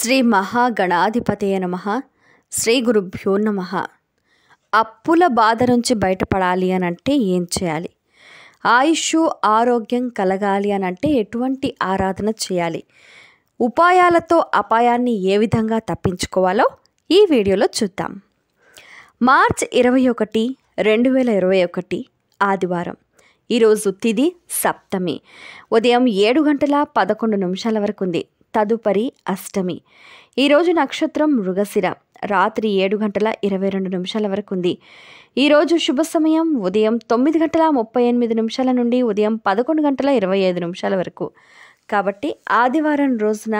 శ్రీ మహాగణాధిపతయ నమ శ్రీ గురుభ్యో నమ అప్పుల బాధ నుంచి బయటపడాలి అని అంటే ఏం చేయాలి ఆయుష్ ఆరోగ్యం కలగాలి అని అంటే ఎటువంటి ఆరాధన చేయాలి ఉపాయాలతో అపాయాన్ని ఏ విధంగా తప్పించుకోవాలో ఈ వీడియోలో చూద్దాం మార్చ్ ఇరవై ఒకటి రెండు వేల ఇరవై ఒకటి ఆదివారం ఈరోజు తిది సప్తమి ఉదయం ఏడు గంటల పదకొండు నిమిషాల వరకు ఉంది తదుపరి అష్టమి ఈరోజు నక్షత్రం మృగశిర రాత్రి ఏడు గంటల ఇరవై రెండు నిమిషాల వరకు ఉంది ఈరోజు శుభ సమయం ఉదయం తొమ్మిది గంటల ముప్పై ఎనిమిది నిమిషాల నుండి ఉదయం పదకొండు గంటల ఇరవై ఐదు నిమిషాల వరకు కాబట్టి ఆదివారం రోజున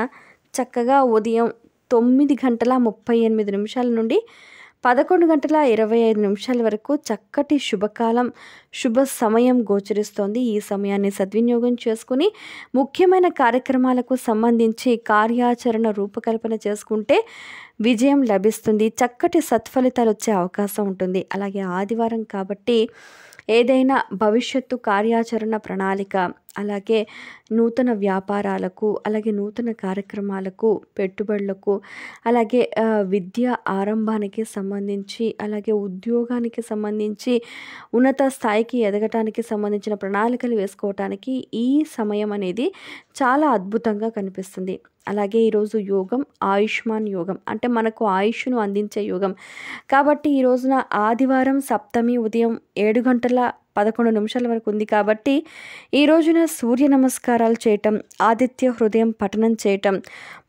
చక్కగా ఉదయం తొమ్మిది గంటల ముప్పై ఎనిమిది నిమిషాల నుండి పదకొండు గంటల ఇరవై ఐదు నిమిషాల వరకు చక్కటి శుభకాలం శుభ సమయం గోచరిస్తోంది ఈ సమయాన్ని సద్వినియోగం చేసుకుని ముఖ్యమైన కార్యక్రమాలకు సంబంధించి కార్యాచరణ రూపకల్పన చేసుకుంటే విజయం లభిస్తుంది చక్కటి సత్ఫలితాలు వచ్చే అవకాశం ఉంటుంది అలాగే ఆదివారం కాబట్టి ఏదైనా భవిష్యత్తు కార్యాచరణ ప్రణాళిక అలాగే నూతన వ్యాపారాలకు అలాగే నూతన కార్యక్రమాలకు పెట్టుబడులకు అలాగే విద్య ఆరంభానికి సంబంధించి అలాగే ఉద్యోగానికి సంబంధించి ఉన్నత స్థాయికి ఎదగటానికి సంబంధించిన ప్రణాళికలు వేసుకోవటానికి ఈ సమయం అనేది చాలా అద్భుతంగా కనిపిస్తుంది అలాగే ఈరోజు యోగం ఆయుష్మాన్ యోగం అంటే మనకు ఆయుష్ను అందించే యోగం కాబట్టి ఈ రోజున ఆదివారం సప్తమి ఉదయం ఏడు గంటల పదకొండు నిమిషాల వరకు ఉంది కాబట్టి ఈ రోజున సూర్య నమస్కారాలు చేయటం ఆదిత్య హృదయం పఠనం చేయటం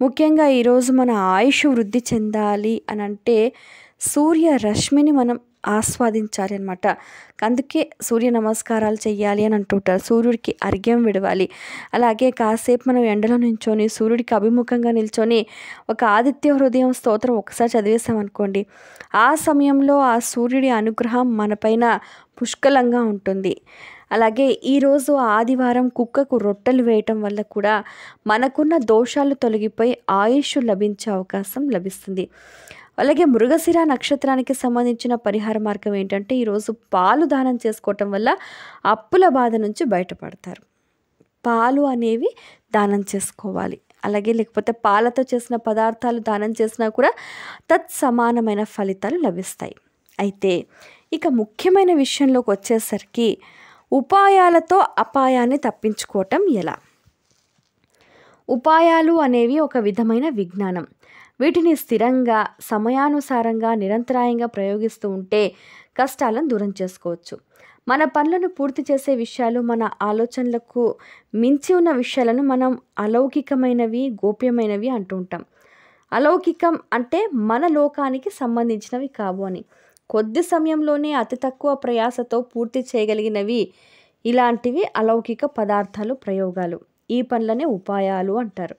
ముఖ్యంగా ఈరోజు మన ఆయుష్ వృద్ధి చెందాలి అని అంటే సూర్య రశ్మిని మనం ఆస్వాదించాలి అనమాట అందుకే సూర్య నమస్కారాలు చేయాలి అని అంటుంటారు సూర్యుడికి అర్ఘ్యం విడవాలి అలాగే కాసేపు మనం ఎండలో నిల్చొని సూర్యుడికి అభిముఖంగా నిల్చొని ఒక ఆదిత్య హృదయం స్తోత్రం ఒకసారి చదివేసామనుకోండి ఆ సమయంలో ఆ సూర్యుడి అనుగ్రహం మనపైన పుష్కలంగా ఉంటుంది అలాగే ఈరోజు ఆదివారం కుక్కకు రొట్టెలు వేయటం వల్ల కూడా మనకున్న దోషాలు తొలగిపోయి ఆయుష్ లభించే అవకాశం లభిస్తుంది అలాగే మృగశిర నక్షత్రానికి సంబంధించిన పరిహార మార్గం ఏంటంటే ఈరోజు పాలు దానం చేసుకోవటం వల్ల అప్పుల బాధ నుంచి బయటపడతారు పాలు అనేవి దానం చేసుకోవాలి అలాగే లేకపోతే పాలతో చేసిన పదార్థాలు దానం చేసినా కూడా తత్సమానమైన ఫలితాలు లభిస్తాయి అయితే ఇక ముఖ్యమైన విషయంలోకి వచ్చేసరికి ఉపాయాలతో అపాయాన్ని తప్పించుకోవటం ఎలా ఉపాయాలు అనేవి ఒక విధమైన విజ్ఞానం వీటిని స్థిరంగా సమయానుసారంగా నిరంతరాయంగా ప్రయోగిస్తూ ఉంటే కష్టాలను దూరం చేసుకోవచ్చు మన పనులను పూర్తి చేసే విషయాలు మన ఆలోచనలకు మించి ఉన్న విషయాలను మనం అలౌకికమైనవి గోప్యమైనవి అంటుంటాం అలౌకికం అంటే మన లోకానికి సంబంధించినవి కావు అని కొద్ది సమయంలోనే అతి తక్కువ ప్రయాసతో పూర్తి చేయగలిగినవి ఇలాంటివి అలౌకిక పదార్థాలు ప్రయోగాలు ఈ పనులనే ఉపాయాలు అంటారు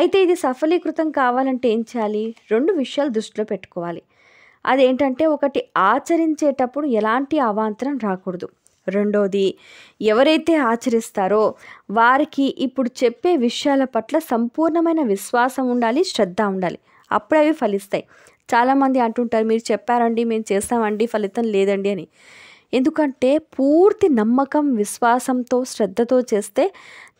అయితే ఇది సఫలీకృతం కావాలంటే ఏం చేయాలి రెండు విషయాలు దృష్టిలో పెట్టుకోవాలి అదేంటంటే ఒకటి ఆచరించేటప్పుడు ఎలాంటి అవాంతరం రాకూడదు రెండోది ఎవరైతే ఆచరిస్తారో వారికి ఇప్పుడు చెప్పే విషయాల పట్ల సంపూర్ణమైన విశ్వాసం ఉండాలి శ్రద్ధ ఉండాలి అప్పుడు అవి ఫలిస్తాయి చాలామంది అంటుంటారు మీరు చెప్పారండి మేము చేస్తామండి ఫలితం లేదండి అని ఎందుకంటే పూర్తి నమ్మకం విశ్వాసంతో శ్రద్ధతో చేస్తే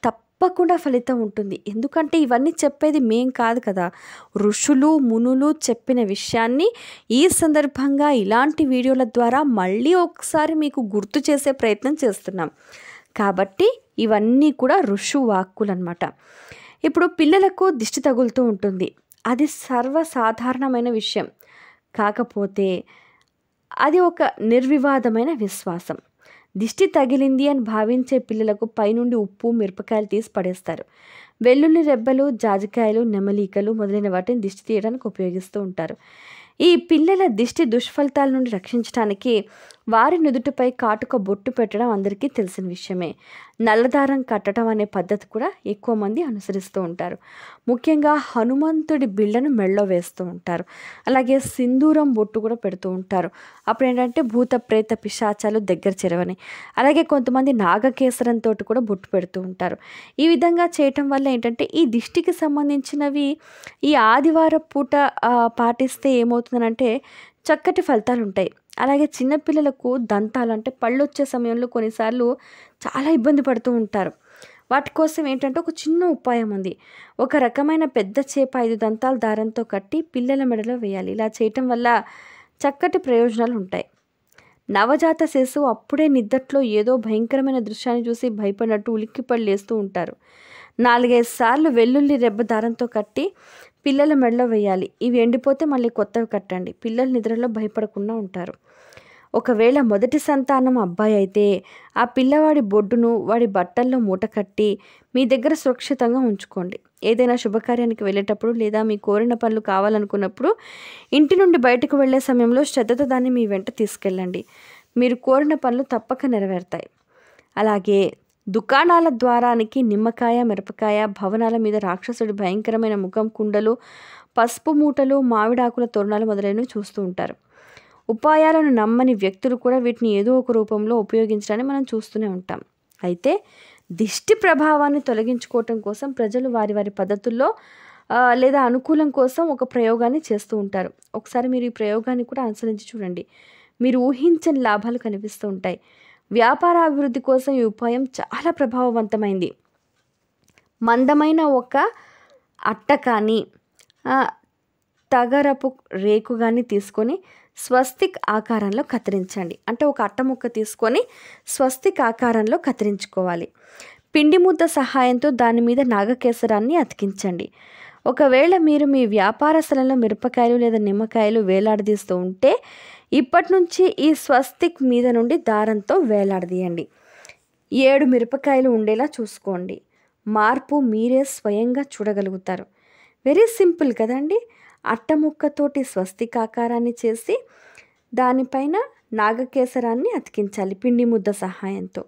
తప్ప తప్పకుండా ఫలితం ఉంటుంది ఎందుకంటే ఇవన్నీ చెప్పేది మేం కాదు కదా ఋషులు మునులు చెప్పిన విషయాన్ని ఈ సందర్భంగా ఇలాంటి వీడియోల ద్వారా మళ్ళీ ఒకసారి మీకు గుర్తు చేసే ప్రయత్నం చేస్తున్నాం కాబట్టి ఇవన్నీ కూడా ఋషు వాక్కులు అనమాట ఇప్పుడు పిల్లలకు దిష్టి తగులుతూ ఉంటుంది అది సర్వసాధారణమైన విషయం కాకపోతే అది ఒక నిర్వివాదమైన విశ్వాసం దిష్టి తగిలింది అని భావించే పిల్లలకు పైనుండి ఉప్పు మిరపకాయలు తీసి పడేస్తారు వెల్లుల్లి రెబ్బలు జాజికాయలు నెమలీకలు మొదలైన వాటిని దిష్టి తీయడానికి ఉపయోగిస్తూ ఉంటారు ఈ పిల్లల దిష్టి దుష్ఫలితాల నుండి రక్షించడానికి వారి నుదుటిపై కాటుక బొట్టు పెట్టడం అందరికీ తెలిసిన విషయమే నల్లదారం కట్టడం అనే పద్ధతి కూడా ఎక్కువ మంది అనుసరిస్తూ ఉంటారు ముఖ్యంగా హనుమంతుడి బిళ్ళను మెళ్ళో వేస్తూ ఉంటారు అలాగే సింధూరం బొట్టు కూడా పెడుతూ ఉంటారు అప్పుడు ఏంటంటే భూత ప్రేత పిశాచాలు దగ్గర చేరవని అలాగే కొంతమంది నాగకేసరంతో కూడా బొట్టు పెడుతూ ఉంటారు ఈ విధంగా చేయటం వల్ల ఏంటంటే ఈ దిష్టికి సంబంధించినవి ఈ ఆదివార పూట పాటిస్తే ఏమవుతుందనంటే చక్కటి ఫలితాలు ఉంటాయి అలాగే చిన్నపిల్లలకు దంతాలు అంటే పళ్ళు వచ్చే సమయంలో కొన్నిసార్లు చాలా ఇబ్బంది పడుతూ ఉంటారు వాటి కోసం ఏంటంటే ఒక చిన్న ఉపాయం ఉంది ఒక రకమైన పెద్ద చేప ఐదు దంతాల దారంతో కట్టి పిల్లల మెడలో వేయాలి ఇలా చేయటం వల్ల చక్కటి ప్రయోజనాలు ఉంటాయి నవజాత శిశువు అప్పుడే నిద్దట్లో ఏదో భయంకరమైన దృశ్యాన్ని చూసి భయపడినట్టు ఉలిక్కిపడి లేస్తూ ఉంటారు నాలుగైదు సార్లు వెల్లుల్లి రెబ్బ దారంతో కట్టి పిల్లల మెడలో వేయాలి ఇవి ఎండిపోతే మళ్ళీ కొత్తవి కట్టండి పిల్లలు నిద్రలో భయపడకుండా ఉంటారు ఒకవేళ మొదటి సంతానం అబ్బాయి అయితే ఆ పిల్లవాడి బొడ్డును వాడి బట్టల్లో మూట కట్టి మీ దగ్గర సురక్షితంగా ఉంచుకోండి ఏదైనా శుభకార్యానికి వెళ్ళేటప్పుడు లేదా మీ కోరిన పనులు కావాలనుకున్నప్పుడు ఇంటి నుండి బయటకు వెళ్ళే సమయంలో శ్రద్ధతో దాన్ని మీ వెంట తీసుకెళ్ళండి మీరు కోరిన పనులు తప్పక నెరవేరుతాయి అలాగే దుకాణాల ద్వారానికి నిమ్మకాయ మిరపకాయ భవనాల మీద రాక్షసుడి భయంకరమైన ముఖం కుండలు పసుపు మూటలు మామిడాకుల తోరణాలు మొదలైనవి చూస్తూ ఉంటారు ఉపాయాలను నమ్మని వ్యక్తులు కూడా వీటిని ఏదో ఒక రూపంలో ఉపయోగించడాన్ని మనం చూస్తూనే ఉంటాం అయితే దిష్టి ప్రభావాన్ని తొలగించుకోవటం కోసం ప్రజలు వారి వారి పద్ధతుల్లో లేదా అనుకూలం కోసం ఒక ప్రయోగాన్ని చేస్తూ ఉంటారు ఒకసారి మీరు ఈ ప్రయోగాన్ని కూడా అనుసరించి చూడండి మీరు ఊహించని లాభాలు కనిపిస్తూ ఉంటాయి వ్యాపార అభివృద్ధి కోసం ఈ ఉపాయం చాలా ప్రభావవంతమైంది మందమైన ఒక అట్ట కానీ తగరపు రేకు కానీ తీసుకొని స్వస్తిక్ ఆకారంలో కత్తిరించండి అంటే ఒక అట్ట ముక్క తీసుకొని స్వస్తిక్ ఆకారంలో కత్తిరించుకోవాలి పిండి ముద్ద సహాయంతో దాని మీద నాగకేసరాన్ని అతికించండి ఒకవేళ మీరు మీ వ్యాపార స్థలంలో మిరపకాయలు లేదా నిమ్మకాయలు వేలాడదీస్తూ ఉంటే ఇప్పటి నుంచి ఈ స్వస్తిక్ మీద నుండి దారంతో వేలాడదీయండి ఏడు మిరపకాయలు ఉండేలా చూసుకోండి మార్పు మీరే స్వయంగా చూడగలుగుతారు వెరీ సింపుల్ కదండి అట్టముక్కతోటి స్వస్తిక్ ఆకారాన్ని చేసి దానిపైన నాగకేసరాన్ని అతికించాలి పిండి ముద్ద సహాయంతో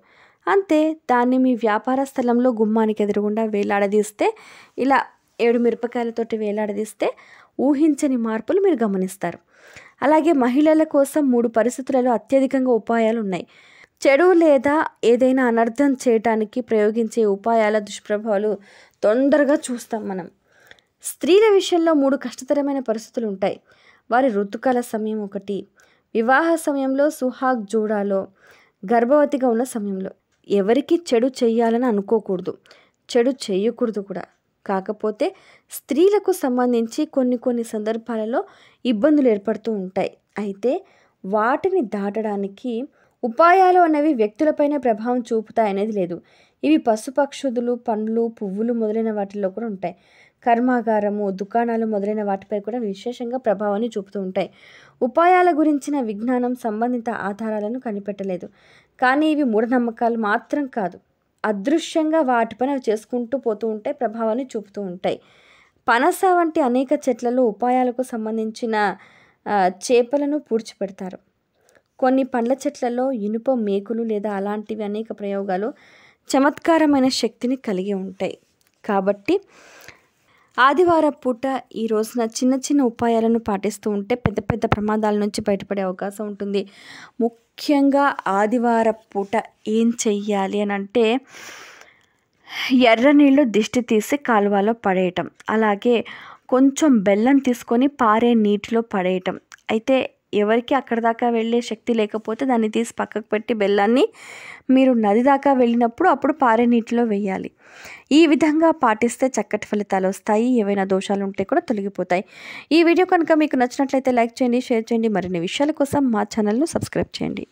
అంతే దాన్ని మీ వ్యాపార స్థలంలో గుమ్మానికి ఎదురుగుండా వేలాడదీస్తే ఇలా ఏడు మిరపకాయలతోటి వేలాడదీస్తే ఊహించని మార్పులు మీరు గమనిస్తారు అలాగే మహిళల కోసం మూడు పరిస్థితులలో అత్యధికంగా ఉపాయాలు ఉన్నాయి చెడు లేదా ఏదైనా అనర్థం చేయటానికి ప్రయోగించే ఉపాయాల దుష్ప్రభావాలు తొందరగా చూస్తాం మనం స్త్రీల విషయంలో మూడు కష్టతరమైన పరిస్థితులు ఉంటాయి వారి ఋతుకాల సమయం ఒకటి వివాహ సమయంలో సుహాగ్ జోడాలో గర్భవతిగా ఉన్న సమయంలో ఎవరికి చెడు చేయాలని అనుకోకూడదు చెడు చేయకూడదు కూడా కాకపోతే స్త్రీలకు సంబంధించి కొన్ని కొన్ని సందర్భాలలో ఇబ్బందులు ఏర్పడుతూ ఉంటాయి అయితే వాటిని దాటడానికి ఉపాయాలు అనేవి వ్యక్తులపైనే ప్రభావం చూపుతాయనేది లేదు ఇవి పశుపక్షుదులు పండ్లు పువ్వులు మొదలైన వాటిల్లో కూడా ఉంటాయి కర్మాగారము దుకాణాలు మొదలైన వాటిపై కూడా విశేషంగా ప్రభావాన్ని చూపుతూ ఉంటాయి ఉపాయాల గురించిన విజ్ఞానం సంబంధిత ఆధారాలను కనిపెట్టలేదు కానీ ఇవి మూఢనమ్మకాలు మాత్రం కాదు అదృశ్యంగా వాటి పని అవి చేసుకుంటూ పోతూ ఉంటాయి ప్రభావాన్ని చూపుతూ ఉంటాయి పనస వంటి అనేక చెట్లలో ఉపాయాలకు సంబంధించిన చేపలను పూడ్చిపెడతారు కొన్ని పండ్ల చెట్లలో ఇనుప మేకులు లేదా అలాంటివి అనేక ప్రయోగాలు చమత్కారమైన శక్తిని కలిగి ఉంటాయి కాబట్టి ఆదివారం పూట ఈ రోజున చిన్న చిన్న ఉపాయాలను పాటిస్తూ ఉంటే పెద్ద పెద్ద ప్రమాదాల నుంచి బయటపడే అవకాశం ఉంటుంది ముఖ్యంగా ఆదివార పూట ఏం చెయ్యాలి అని అంటే ఎర్ర నీళ్ళు దిష్టి తీసి కాలువలో పడేయటం అలాగే కొంచెం బెల్లం తీసుకొని పారే నీటిలో పడేయటం అయితే ఎవరికి అక్కడ దాకా వెళ్ళే శక్తి లేకపోతే దాన్ని తీసి పక్కకు పెట్టి బెల్లాన్ని మీరు నది దాకా వెళ్ళినప్పుడు అప్పుడు పారే నీటిలో వేయాలి ఈ విధంగా పాటిస్తే చక్కటి ఫలితాలు వస్తాయి ఏవైనా దోషాలు ఉంటే కూడా తొలగిపోతాయి ఈ వీడియో కనుక మీకు నచ్చినట్లయితే లైక్ చేయండి షేర్ చేయండి మరిన్ని విషయాల కోసం మా ఛానల్ను సబ్స్క్రైబ్ చేయండి